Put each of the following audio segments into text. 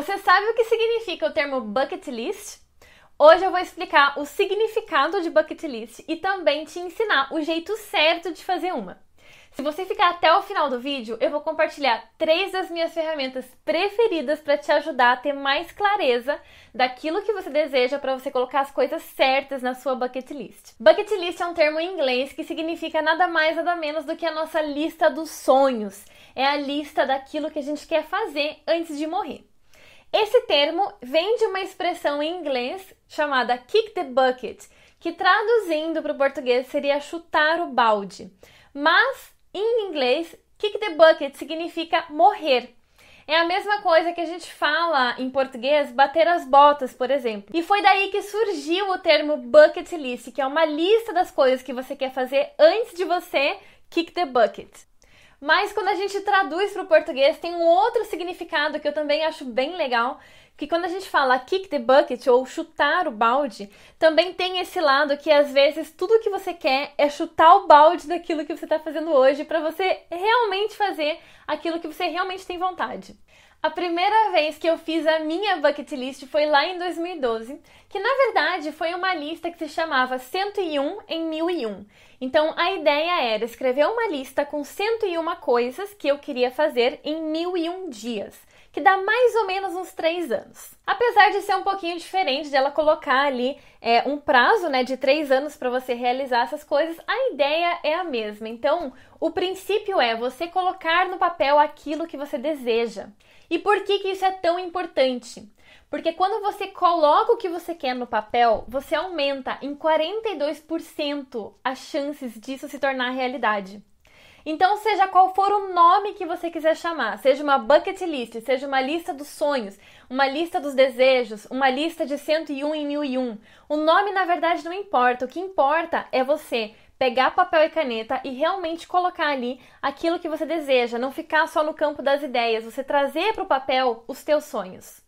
Você sabe o que significa o termo bucket list? Hoje eu vou explicar o significado de bucket list e também te ensinar o jeito certo de fazer uma. Se você ficar até o final do vídeo, eu vou compartilhar três das minhas ferramentas preferidas para te ajudar a ter mais clareza daquilo que você deseja para você colocar as coisas certas na sua bucket list. Bucket list é um termo em inglês que significa nada mais nada menos do que a nossa lista dos sonhos. É a lista daquilo que a gente quer fazer antes de morrer. Esse termo vem de uma expressão em inglês chamada kick the bucket, que traduzindo para o português seria chutar o balde. Mas em inglês, kick the bucket significa morrer. É a mesma coisa que a gente fala em português bater as botas, por exemplo. E foi daí que surgiu o termo bucket list, que é uma lista das coisas que você quer fazer antes de você kick the bucket. Mas quando a gente traduz para o português, tem um outro significado que eu também acho bem legal, que quando a gente fala kick the bucket ou chutar o balde, também tem esse lado que às vezes tudo que você quer é chutar o balde daquilo que você está fazendo hoje para você realmente fazer aquilo que você realmente tem vontade. A primeira vez que eu fiz a minha bucket list foi lá em 2012, que na verdade foi uma lista que se chamava 101 em 1001. Então a ideia era escrever uma lista com 101 coisas que eu queria fazer em 1001 dias, que dá mais ou menos uns 3 anos. Apesar de ser um pouquinho diferente dela de colocar ali é, um prazo né, de 3 anos para você realizar essas coisas, a ideia é a mesma. Então o princípio é você colocar no papel aquilo que você deseja. E por que, que isso é tão importante? Porque quando você coloca o que você quer no papel, você aumenta em 42% as chances disso se tornar realidade. Então, seja qual for o nome que você quiser chamar, seja uma bucket list, seja uma lista dos sonhos, uma lista dos desejos, uma lista de 101 e 1001, o nome na verdade não importa, o que importa é você pegar papel e caneta e realmente colocar ali aquilo que você deseja, não ficar só no campo das ideias, você trazer para o papel os teus sonhos.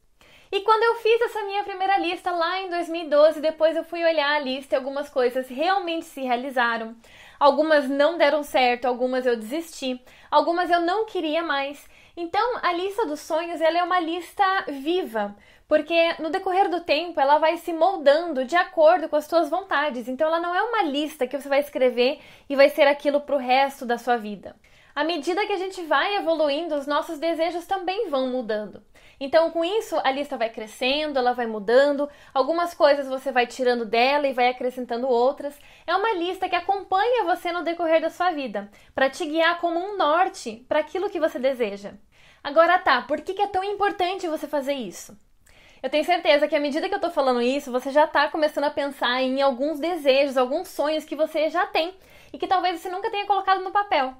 E quando eu fiz essa minha primeira lista lá em 2012, depois eu fui olhar a lista e algumas coisas realmente se realizaram. Algumas não deram certo, algumas eu desisti, algumas eu não queria mais. Então, a lista dos sonhos ela é uma lista viva, porque no decorrer do tempo ela vai se moldando de acordo com as suas vontades. Então ela não é uma lista que você vai escrever e vai ser aquilo para o resto da sua vida. À medida que a gente vai evoluindo, os nossos desejos também vão mudando. Então, com isso, a lista vai crescendo, ela vai mudando, algumas coisas você vai tirando dela e vai acrescentando outras. É uma lista que acompanha você no decorrer da sua vida, para te guiar como um norte para aquilo que você deseja. Agora tá, por que é tão importante você fazer isso? Eu tenho certeza que à medida que eu tô falando isso, você já tá começando a pensar em alguns desejos, alguns sonhos que você já tem e que talvez você nunca tenha colocado no papel.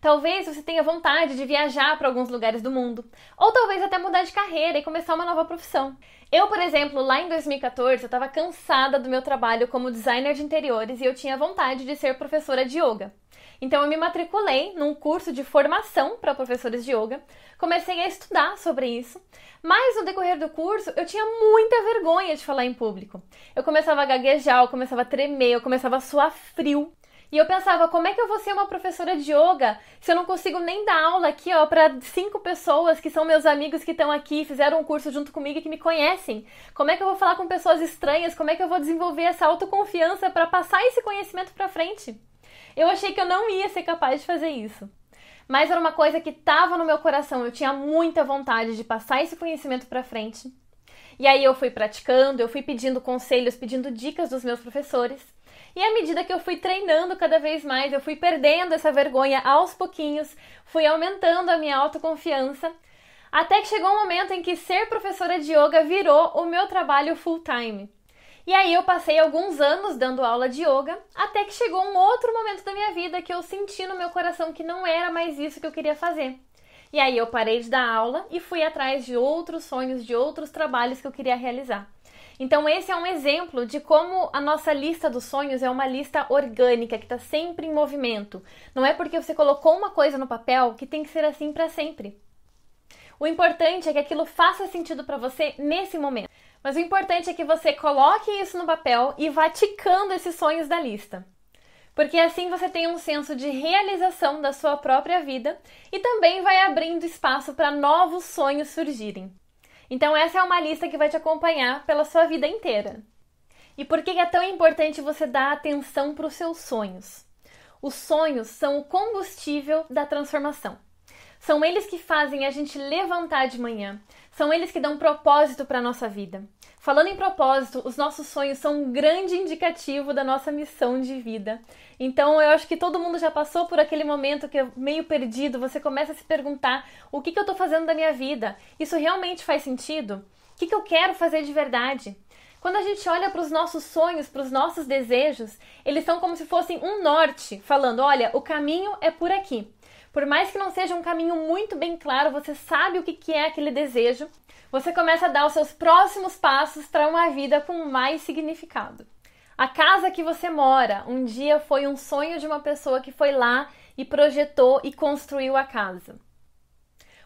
Talvez você tenha vontade de viajar para alguns lugares do mundo, ou talvez até mudar de carreira e começar uma nova profissão. Eu, por exemplo, lá em 2014, eu estava cansada do meu trabalho como designer de interiores e eu tinha vontade de ser professora de yoga. Então eu me matriculei num curso de formação para professores de yoga, comecei a estudar sobre isso, mas no decorrer do curso eu tinha muita vergonha de falar em público. Eu começava a gaguejar, eu começava a tremer, eu começava a suar frio. E eu pensava, como é que eu vou ser uma professora de yoga se eu não consigo nem dar aula aqui, ó, para cinco pessoas que são meus amigos que estão aqui, fizeram um curso junto comigo e que me conhecem? Como é que eu vou falar com pessoas estranhas? Como é que eu vou desenvolver essa autoconfiança para passar esse conhecimento para frente? Eu achei que eu não ia ser capaz de fazer isso. Mas era uma coisa que estava no meu coração, eu tinha muita vontade de passar esse conhecimento para frente. E aí eu fui praticando, eu fui pedindo conselhos, pedindo dicas dos meus professores. E à medida que eu fui treinando cada vez mais, eu fui perdendo essa vergonha aos pouquinhos, fui aumentando a minha autoconfiança, até que chegou um momento em que ser professora de yoga virou o meu trabalho full time. E aí eu passei alguns anos dando aula de yoga, até que chegou um outro momento da minha vida que eu senti no meu coração que não era mais isso que eu queria fazer. E aí eu parei de dar aula e fui atrás de outros sonhos, de outros trabalhos que eu queria realizar. Então esse é um exemplo de como a nossa lista dos sonhos é uma lista orgânica que está sempre em movimento. Não é porque você colocou uma coisa no papel que tem que ser assim para sempre. O importante é que aquilo faça sentido para você nesse momento. Mas o importante é que você coloque isso no papel e vá ticando esses sonhos da lista. Porque assim você tem um senso de realização da sua própria vida e também vai abrindo espaço para novos sonhos surgirem. Então, essa é uma lista que vai te acompanhar pela sua vida inteira. E por que é tão importante você dar atenção para os seus sonhos? Os sonhos são o combustível da transformação. São eles que fazem a gente levantar de manhã, são eles que dão propósito para a nossa vida. Falando em propósito, os nossos sonhos são um grande indicativo da nossa missão de vida. Então, eu acho que todo mundo já passou por aquele momento que é meio perdido, você começa a se perguntar: o que, que eu estou fazendo da minha vida? Isso realmente faz sentido? O que, que eu quero fazer de verdade? Quando a gente olha para os nossos sonhos, para os nossos desejos, eles são como se fossem um norte, falando: olha, o caminho é por aqui. Por mais que não seja um caminho muito bem claro, você sabe o que é aquele desejo, você começa a dar os seus próximos passos para uma vida com mais significado. A casa que você mora um dia foi um sonho de uma pessoa que foi lá e projetou e construiu a casa.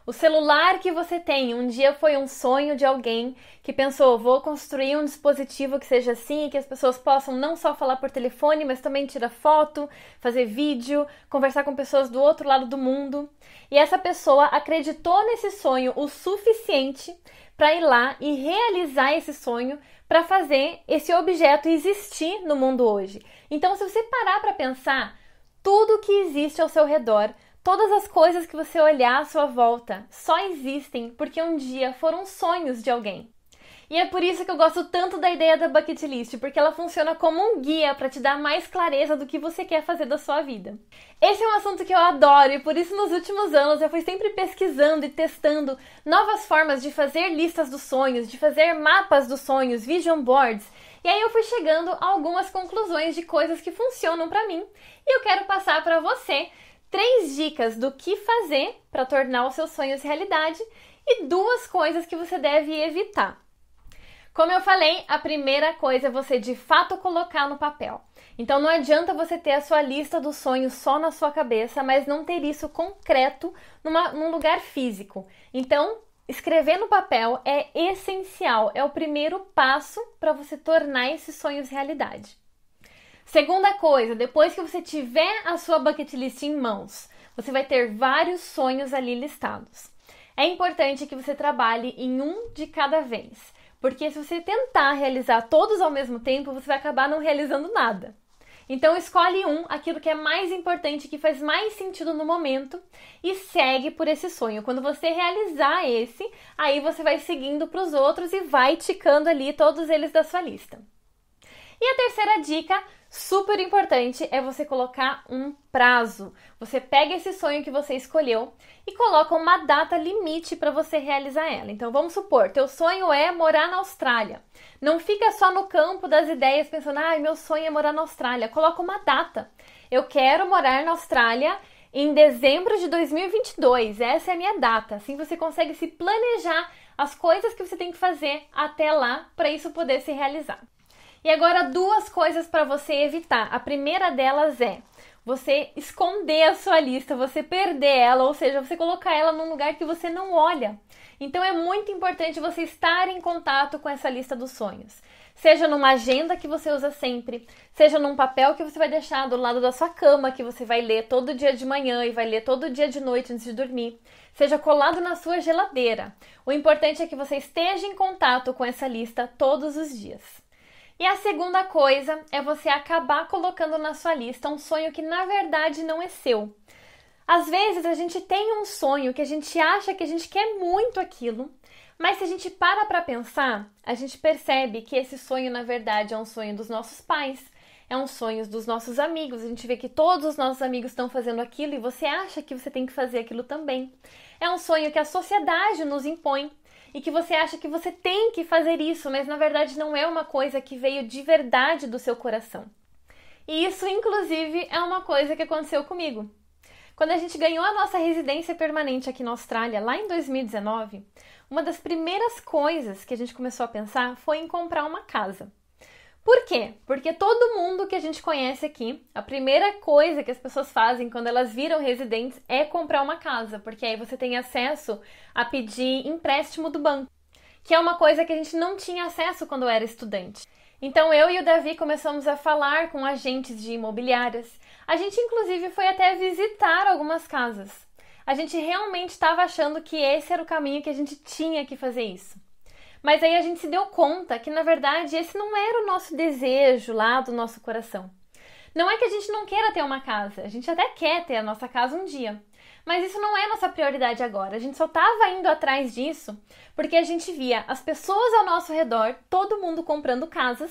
O celular que você tem um dia foi um sonho de alguém que pensou: vou construir um dispositivo que seja assim, que as pessoas possam não só falar por telefone, mas também tirar foto, fazer vídeo, conversar com pessoas do outro lado do mundo. E essa pessoa acreditou nesse sonho o suficiente para ir lá e realizar esse sonho para fazer esse objeto existir no mundo hoje. Então, se você parar para pensar, tudo que existe ao seu redor Todas as coisas que você olhar à sua volta só existem porque um dia foram sonhos de alguém. E é por isso que eu gosto tanto da ideia da bucket list, porque ela funciona como um guia para te dar mais clareza do que você quer fazer da sua vida. Esse é um assunto que eu adoro e por isso nos últimos anos eu fui sempre pesquisando e testando novas formas de fazer listas dos sonhos, de fazer mapas dos sonhos, vision boards. E aí eu fui chegando a algumas conclusões de coisas que funcionam para mim e eu quero passar para você três dicas do que fazer para tornar os seus sonhos realidade e duas coisas que você deve evitar. Como eu falei, a primeira coisa é você de fato colocar no papel. Então não adianta você ter a sua lista dos sonhos só na sua cabeça, mas não ter isso concreto numa, num lugar físico. Então, escrever no papel é essencial, é o primeiro passo para você tornar esses sonhos realidade. Segunda coisa, depois que você tiver a sua bucket list em mãos, você vai ter vários sonhos ali listados. É importante que você trabalhe em um de cada vez, porque se você tentar realizar todos ao mesmo tempo, você vai acabar não realizando nada. Então escolhe um, aquilo que é mais importante, que faz mais sentido no momento e segue por esse sonho. Quando você realizar esse, aí você vai seguindo para os outros e vai ticando ali todos eles da sua lista. E a terceira dica, Super importante é você colocar um prazo. Você pega esse sonho que você escolheu e coloca uma data limite para você realizar ela. Então vamos supor, teu sonho é morar na Austrália. Não fica só no campo das ideias pensando: "Ai, ah, meu sonho é morar na Austrália". Coloca uma data. Eu quero morar na Austrália em dezembro de 2022. Essa é a minha data. Assim você consegue se planejar as coisas que você tem que fazer até lá para isso poder se realizar. E agora duas coisas para você evitar. A primeira delas é você esconder a sua lista, você perder ela, ou seja, você colocar ela num lugar que você não olha. Então é muito importante você estar em contato com essa lista dos sonhos. Seja numa agenda que você usa sempre, seja num papel que você vai deixar do lado da sua cama, que você vai ler todo dia de manhã e vai ler todo dia de noite antes de dormir, seja colado na sua geladeira. O importante é que você esteja em contato com essa lista todos os dias. E a segunda coisa é você acabar colocando na sua lista um sonho que na verdade não é seu. Às vezes a gente tem um sonho que a gente acha que a gente quer muito aquilo, mas se a gente para para pensar, a gente percebe que esse sonho na verdade é um sonho dos nossos pais, é um sonho dos nossos amigos. A gente vê que todos os nossos amigos estão fazendo aquilo e você acha que você tem que fazer aquilo também. É um sonho que a sociedade nos impõe e que você acha que você tem que fazer isso, mas na verdade não é uma coisa que veio de verdade do seu coração. E isso, inclusive, é uma coisa que aconteceu comigo. Quando a gente ganhou a nossa residência permanente aqui na Austrália, lá em 2019, uma das primeiras coisas que a gente começou a pensar foi em comprar uma casa. Por quê? Porque todo mundo que a gente conhece aqui, a primeira coisa que as pessoas fazem quando elas viram residentes é comprar uma casa, porque aí você tem acesso a pedir empréstimo do banco, que é uma coisa que a gente não tinha acesso quando era estudante. Então eu e o Davi começamos a falar com agentes de imobiliárias. A gente inclusive foi até visitar algumas casas. A gente realmente estava achando que esse era o caminho que a gente tinha que fazer isso. Mas aí a gente se deu conta que, na verdade, esse não era o nosso desejo lá do nosso coração. Não é que a gente não queira ter uma casa, a gente até quer ter a nossa casa um dia. Mas isso não é nossa prioridade agora. A gente só estava indo atrás disso porque a gente via as pessoas ao nosso redor, todo mundo comprando casas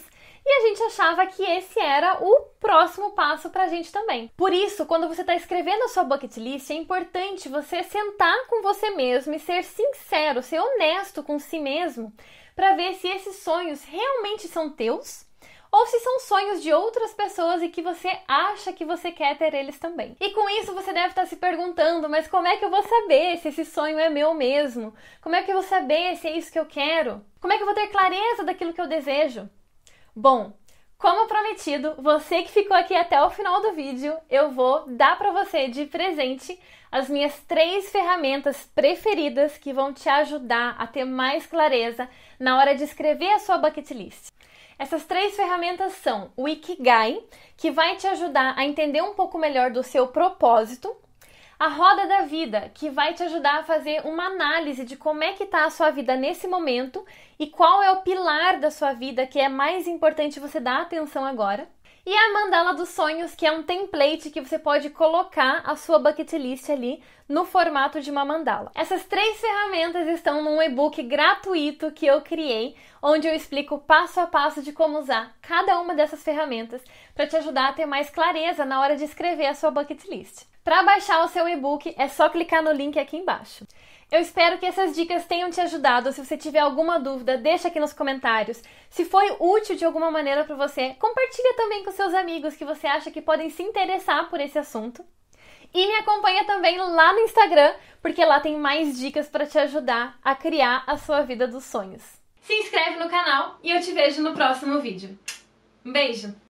e a gente achava que esse era o próximo passo pra gente também. Por isso, quando você está escrevendo a sua bucket list, é importante você sentar com você mesmo e ser sincero, ser honesto com si mesmo, para ver se esses sonhos realmente são teus ou se são sonhos de outras pessoas e que você acha que você quer ter eles também. E com isso você deve estar tá se perguntando, mas como é que eu vou saber se esse sonho é meu mesmo? Como é que eu vou saber se é isso que eu quero? Como é que eu vou ter clareza daquilo que eu desejo? Bom, como prometido, você que ficou aqui até o final do vídeo, eu vou dar para você de presente as minhas três ferramentas preferidas que vão te ajudar a ter mais clareza na hora de escrever a sua bucket list. Essas três ferramentas são o Ikigai, que vai te ajudar a entender um pouco melhor do seu propósito, a roda da vida, que vai te ajudar a fazer uma análise de como é que está a sua vida nesse momento e qual é o pilar da sua vida que é mais importante você dar atenção agora. E a mandala dos sonhos, que é um template que você pode colocar a sua bucket list ali no formato de uma mandala. Essas três ferramentas estão num e-book gratuito que eu criei, onde eu explico passo a passo de como usar cada uma dessas ferramentas para te ajudar a ter mais clareza na hora de escrever a sua bucket list. Para baixar o seu e-book é só clicar no link aqui embaixo. Eu espero que essas dicas tenham te ajudado. Se você tiver alguma dúvida, deixa aqui nos comentários. Se foi útil de alguma maneira para você, compartilha também com seus amigos que você acha que podem se interessar por esse assunto. E me acompanha também lá no Instagram, porque lá tem mais dicas para te ajudar a criar a sua vida dos sonhos. Se inscreve no canal e eu te vejo no próximo vídeo. Um beijo!